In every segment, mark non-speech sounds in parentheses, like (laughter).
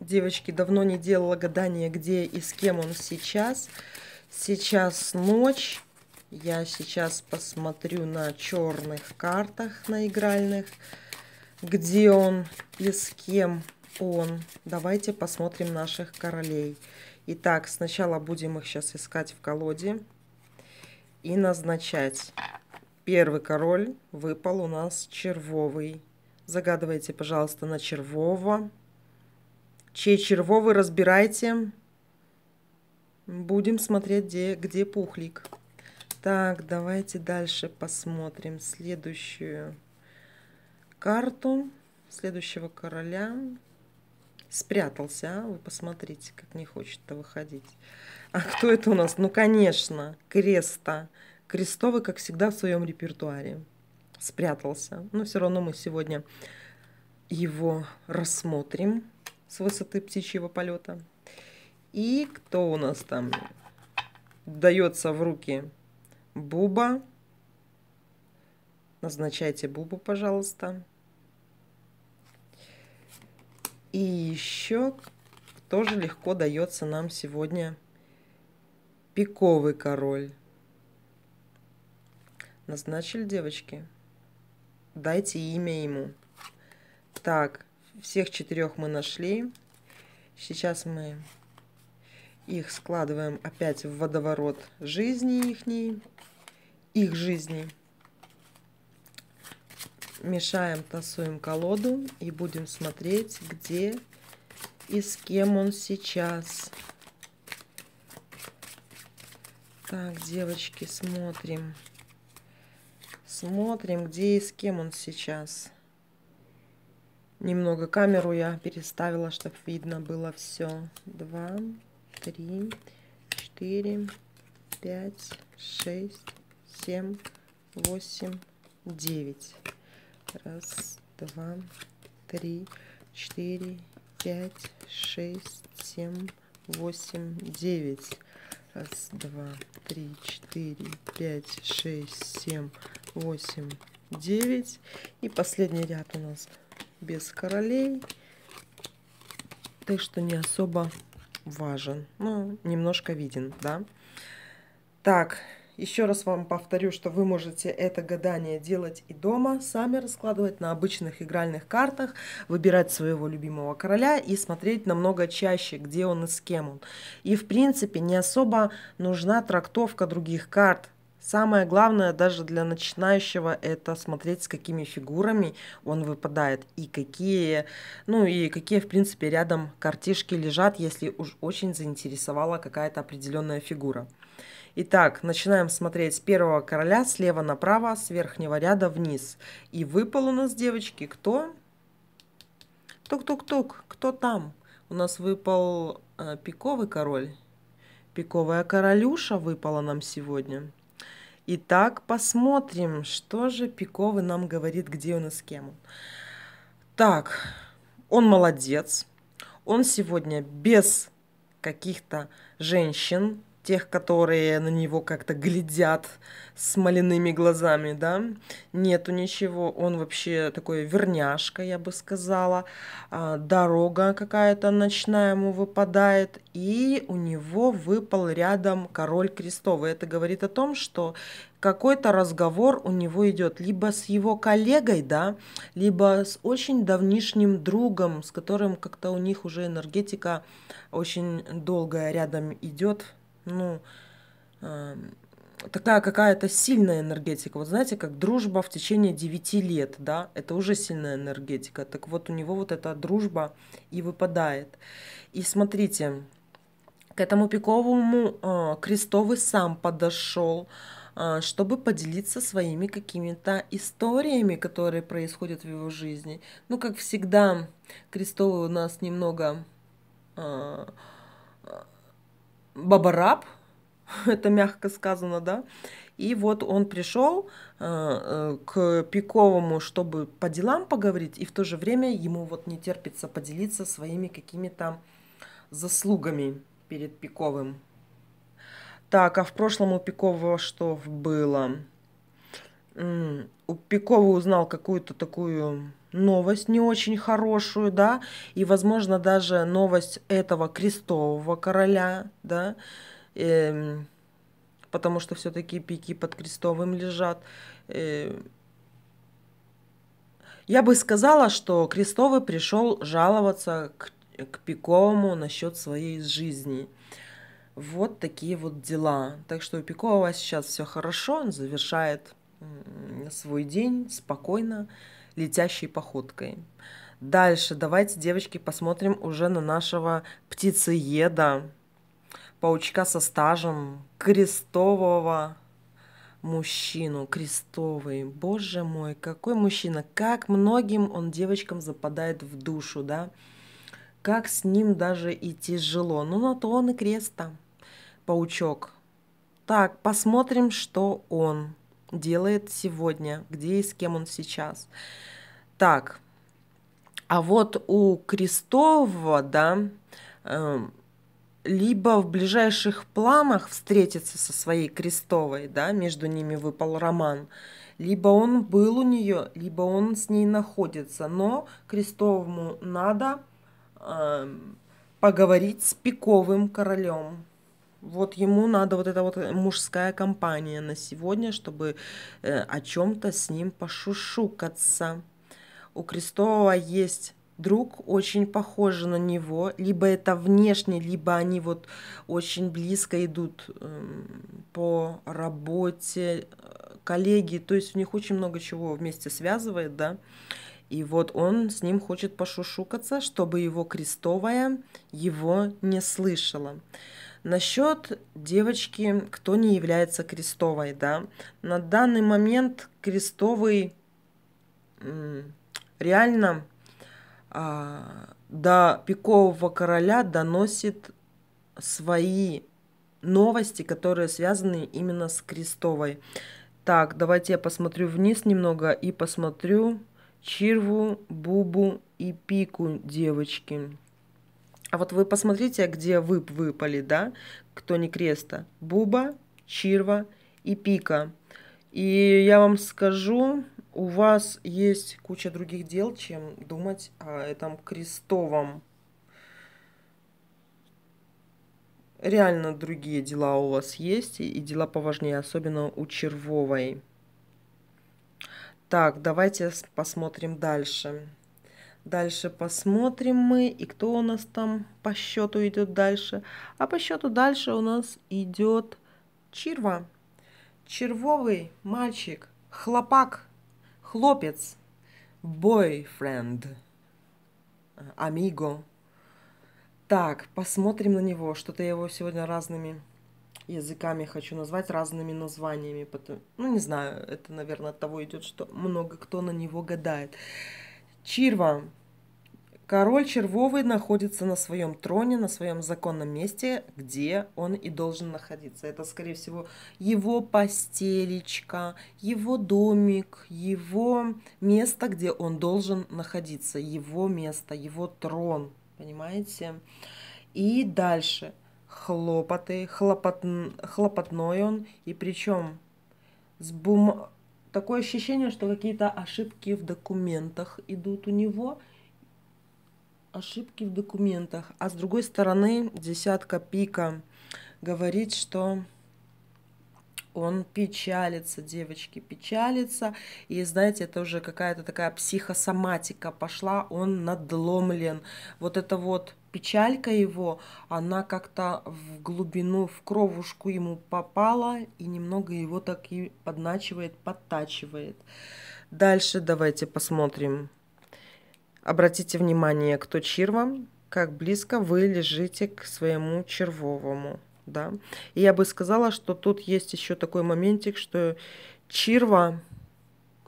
девочки, давно не делала гадания, где и с кем он сейчас. Сейчас ночь. Я сейчас посмотрю на черных картах, на игральных, где он и с кем он. Давайте посмотрим наших королей. Итак, сначала будем их сейчас искать в колоде и назначать. Первый король выпал у нас червовый. Загадывайте, пожалуйста, на червового. Чей червовы вы разбираете? Будем смотреть, где, где пухлик. Так, давайте дальше посмотрим следующую карту следующего короля. Спрятался, а? Вы посмотрите, как не хочет-то выходить. А кто это у нас? Ну, конечно, Креста. Крестовый, как всегда, в своем репертуаре. Спрятался. Но все равно мы сегодня его рассмотрим с высоты птичьего полета. И кто у нас там дается в руки? Буба. Назначайте Бубу, пожалуйста. И еще кто же легко дается нам сегодня пиковый король. Назначили девочки? Дайте имя ему. Так, всех четырех мы нашли. Сейчас мы их складываем опять в водоворот жизни ихней, их жизни. Мешаем, тасуем колоду и будем смотреть, где и с кем он сейчас. Так, девочки, смотрим. Смотрим, где и с кем он сейчас. Немного камеру я переставила, чтобы видно было все. Два, три, четыре, пять, шесть, семь, восемь, девять. Раз, два, три, четыре, пять, шесть, семь, восемь, девять. Раз, два, три, четыре, пять, шесть, семь, восемь, девять. И последний ряд у нас без королей. Так что не особо важен. Ну, немножко виден, да. Так, еще раз вам повторю, что вы можете это гадание делать и дома, сами раскладывать на обычных игральных картах, выбирать своего любимого короля и смотреть намного чаще, где он и с кем он. И в принципе не особо нужна трактовка других карт, Самое главное даже для начинающего это смотреть, с какими фигурами он выпадает и какие, ну и какие, в принципе, рядом картишки лежат, если уж очень заинтересовала какая-то определенная фигура. Итак, начинаем смотреть с первого короля слева направо, с верхнего ряда вниз. И выпал у нас, девочки, кто? Тук-тук-тук, кто там? У нас выпал э, пиковый король. Пиковая королюша выпала нам сегодня. Итак, посмотрим, что же Пиковый нам говорит, где он и с кем он. Так, он молодец. Он сегодня без каких-то женщин, тех, которые на него как-то глядят с смоляными глазами, да, нету ничего, он вообще такой верняшка, я бы сказала, а, дорога какая-то ночная ему выпадает, и у него выпал рядом король крестовый. Это говорит о том, что какой-то разговор у него идет либо с его коллегой, да, либо с очень давнишним другом, с которым как-то у них уже энергетика очень долгая рядом идет, ну, э, такая какая-то сильная энергетика. Вот знаете, как дружба в течение 9 лет, да, это уже сильная энергетика. Так вот у него вот эта дружба и выпадает. И смотрите, к этому пиковому э, крестовый сам подошел э, чтобы поделиться своими какими-то историями, которые происходят в его жизни. Ну, как всегда, крестовый у нас немного э, бабараб, (laughs) это мягко сказано, да. И вот он пришел э, э, к Пиковому, чтобы по делам поговорить, и в то же время ему вот не терпится поделиться своими какими-то заслугами перед Пиковым. Так, а в прошлом у Пикова что было? У Пикова узнал какую-то такую новость не очень хорошую, да, и, возможно, даже новость этого крестового короля, да, э, потому что все-таки пики под крестовым лежат. Э, я бы сказала, что крестовый пришел жаловаться к, к пиковому насчет своей жизни. Вот такие вот дела. Так что у Пикова сейчас все хорошо, он завершает свой день спокойно, летящей походкой. Дальше давайте, девочки, посмотрим уже на нашего птицееда, паучка со стажем, крестового мужчину, крестовый. Боже мой, какой мужчина, как многим он девочкам западает в душу, да? Как с ним даже и тяжело. Ну, на то он и креста, паучок. Так, посмотрим, что он делает сегодня, где и с кем он сейчас. Так, а вот у Крестового, да, эм, либо в ближайших планах встретиться со своей Крестовой, да, между ними выпал роман, либо он был у нее, либо он с ней находится. Но Крестовому надо э, поговорить с Пиковым королем. Вот ему надо вот эта вот э, мужская компания на сегодня, чтобы э, о чем-то с ним пошушукаться. У Крестового есть друг, очень похожий на него. Либо это внешне, либо они вот очень близко идут эм, по работе, э, коллеги. То есть у них очень много чего вместе связывает, да. И вот он с ним хочет пошушукаться, чтобы его крестовая его не слышала. Насчет девочки, кто не является крестовой, да, на данный момент крестовый реально а, до пикового короля доносит свои новости, которые связаны именно с крестовой. Так, давайте я посмотрю вниз немного и посмотрю Чирву, Бубу и Пику девочки. А вот вы посмотрите, где вы выпали, да, кто не креста. Буба, Чирва и Пика. И я вам скажу, у вас есть куча других дел, чем думать о этом крестовом. Реально другие дела у вас есть, и дела поважнее, особенно у Червовой. Так, давайте посмотрим дальше. Дальше посмотрим мы, и кто у нас там по счету идет дальше. А по счету дальше у нас идет Чирва. Червовый мальчик, хлопак, хлопец, бойфренд, э, амиго. Так, посмотрим на него. Что-то я его сегодня разными языками хочу назвать, разными названиями. Потом... Ну, не знаю, это, наверное, от того идет, что много кто на него гадает. Чирва Король червовый находится на своем троне, на своем законном месте, где он и должен находиться. Это, скорее всего, его постелечка, его домик, его место, где он должен находиться, его место, его трон, понимаете? И дальше хлопоты, хлопот, хлопотной он, и причем с бум... такое ощущение, что какие-то ошибки в документах идут у него – ошибки в документах, а с другой стороны десятка пика говорит, что он печалится, девочки, печалится. И, знаете, это уже какая-то такая психосоматика пошла, он надломлен. Вот это вот печалька его, она как-то в глубину, в кровушку ему попала и немного его так и подначивает, подтачивает. Дальше давайте посмотрим. Обратите внимание, кто чир вам, как близко вы лежите к своему червовому. Да? И я бы сказала, что тут есть еще такой моментик, что чирва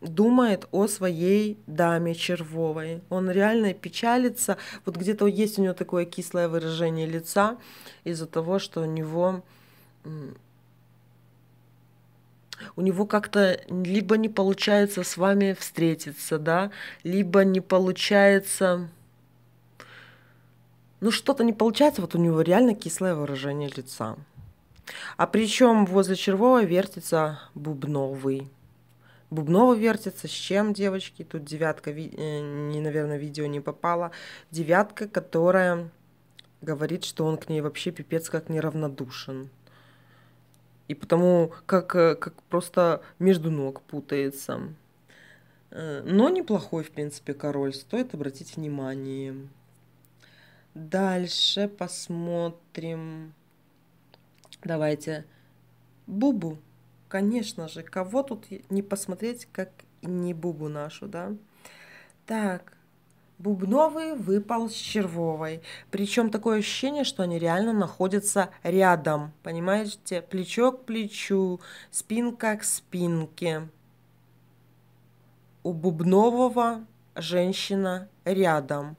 думает о своей даме червовой. Он реально печалится. Вот где-то есть у него такое кислое выражение лица из-за того, что у него у него как-то либо не получается с вами встретиться, да, либо не получается... Ну, что-то не получается, вот у него реально кислое выражение лица. А причем возле червова вертится бубновый. Бубновый вертится с чем, девочки? Тут девятка, э, не, наверное, видео не попала. Девятка, которая говорит, что он к ней вообще пипец как неравнодушен. И потому как, э, как просто между ног путается. Э, но неплохой, в принципе, король. Стоит обратить внимание. Дальше посмотрим. Давайте. Бубу. Конечно же, кого тут не посмотреть, как не Бубу нашу, да? Так, Бубновый выпал с Червовой. Причем такое ощущение, что они реально находятся рядом. Понимаете? Плечо к плечу, спинка к спинке. У Бубнового женщина рядом,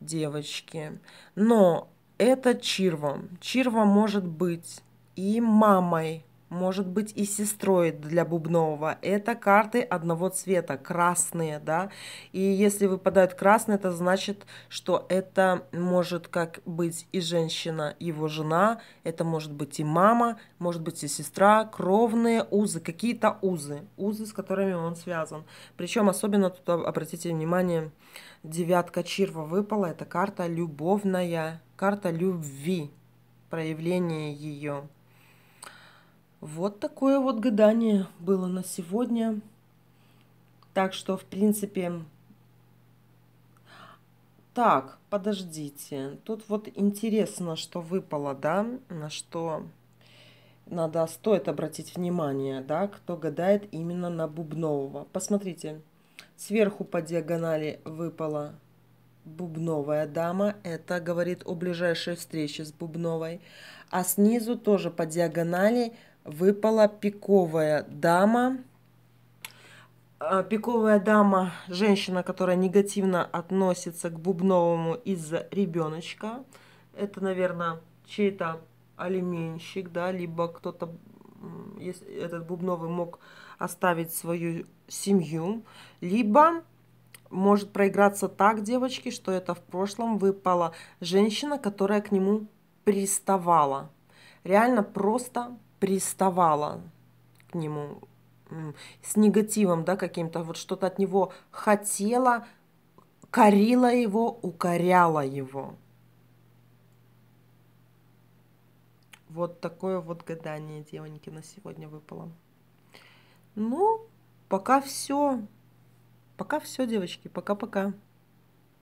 девочки. Но это Чирва. Чирва может быть и мамой может быть и сестрой для бубнового. Это карты одного цвета, красные, да. И если выпадают красные, это значит, что это может как быть и женщина, его жена, это может быть и мама, может быть и сестра, кровные узы, какие-то узы, узы, с которыми он связан. Причем особенно тут а, обратите внимание, девятка Чирва выпала, это карта любовная, карта любви, проявление ее. Вот такое вот гадание было на сегодня. Так что, в принципе... Так, подождите. Тут вот интересно, что выпало, да? На что надо, стоит обратить внимание, да? Кто гадает именно на Бубнового. Посмотрите, сверху по диагонали выпала Бубновая дама. Это говорит о ближайшей встрече с Бубновой. А снизу тоже по диагонали – выпала пиковая дама. А, пиковая дама – женщина, которая негативно относится к бубновому из-за ребеночка. Это, наверное, чей-то алименщик, да, либо кто-то, если этот бубновый мог оставить свою семью, либо может проиграться так, девочки, что это в прошлом выпала женщина, которая к нему приставала. Реально просто приставала к нему с негативом, да, каким-то, вот что-то от него хотела, корила его, укоряла его. Вот такое вот гадание, девоньки, на сегодня выпало. Ну, пока все. Пока все, девочки. Пока-пока.